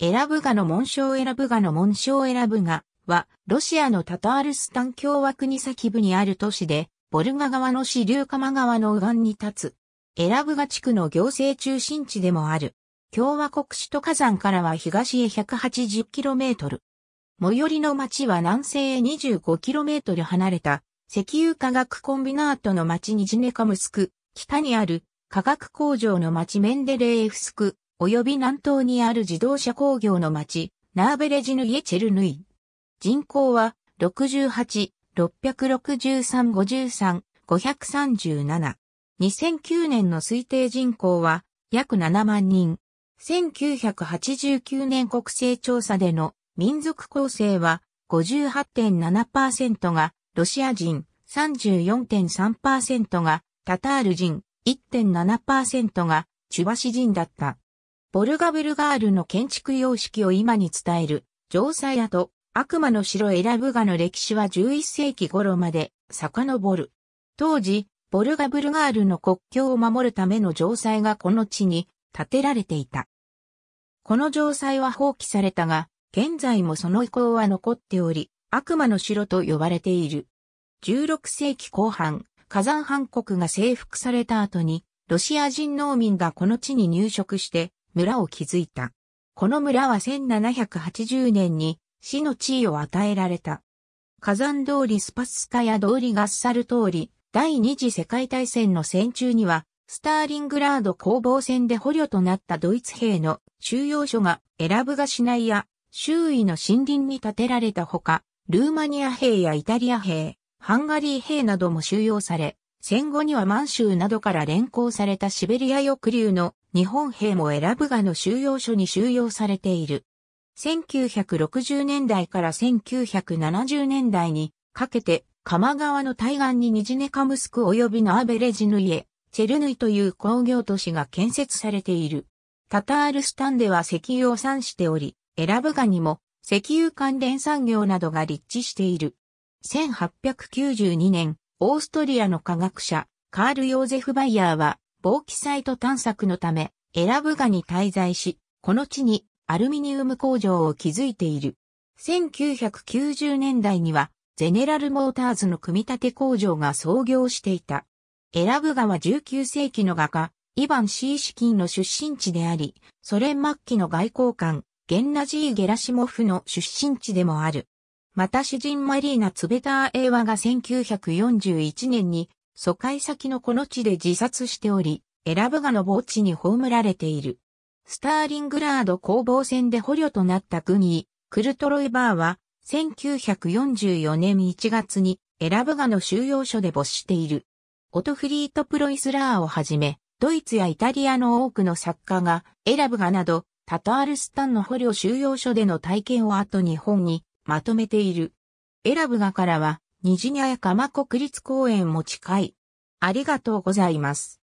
選ぶがの紋章選ぶがの紋章選ぶがは、ロシアのタタールスタン共和国先部にある都市で、ボルガ川の支流釜川の右岸に立つ、選ぶが地区の行政中心地でもある。共和国首都火山からは東へ 180km。最寄りの町は南西へ 25km 離れた、石油化学コンビナートの町ニジネカムスク、北にある化学工場の町メンデレーフスク、及び南東にある自動車工業の町、ナーベレジヌイエチェルヌイ。人口は68、663、53、537。2009年の推定人口は約7万人。1989年国勢調査での民族構成は58.7%がロシア人、34.3%がタタール人、1.7%がチュバシ人だった。ボルガブルガールの建築様式を今に伝える、城塞跡、と悪魔の城エラブガの歴史は11世紀頃まで遡る。当時、ボルガブルガールの国境を守るための城塞がこの地に建てられていた。この城塞は放棄されたが、現在もその遺構は残っており、悪魔の城と呼ばれている。16世紀後半、火山藩国が征服された後に、ロシア人農民がこの地に入植して、村を築いた。この村は1780年に市の地位を与えられた。火山通りスパスカや通りガッサル通り、第二次世界大戦の戦中には、スターリングラード攻防戦で捕虜となったドイツ兵の収容所が選ぶがしないや周囲の森林に建てられたほか、ルーマニア兵やイタリア兵、ハンガリー兵なども収容され、戦後には満州などから連行されたシベリア抑留の日本兵も選ぶがの収容所に収容されている。1960年代から1970年代にかけて、鎌川の対岸にニジネカムスク及びナーベレジヌイエ、チェルヌイという工業都市が建設されている。タタールスタンでは石油を産しており、エラブガにも石油関連産業などが立地している。1892年、オーストリアの科学者、カール・ヨーゼフ・バイヤーは、防気サイト探索のため、エラブガに滞在し、この地にアルミニウム工場を築いている。1990年代には、ゼネラルモーターズの組み立て工場が創業していた。エラブガは19世紀の画家、イヴァン・シーシキンの出身地であり、ソ連末期の外交官、ゲンナジー・ゲラシモフの出身地でもある。また詩人マリーナ・ツベターエーワが1941年に疎開先のこの地で自殺しており、エラブガの墓地に葬られている。スターリングラード攻防戦で捕虜となったグニー、クルトロイバーは、1944年1月にエラブガの収容所で没している。オトフリート・プロイスラーをはじめ、ドイツやイタリアの多くの作家が、エラブガなど、タタールスタンの捕虜収容所での体験を後に本にまとめている。エラブガからは、虹にあやかま国立公園も近い。ありがとうございます。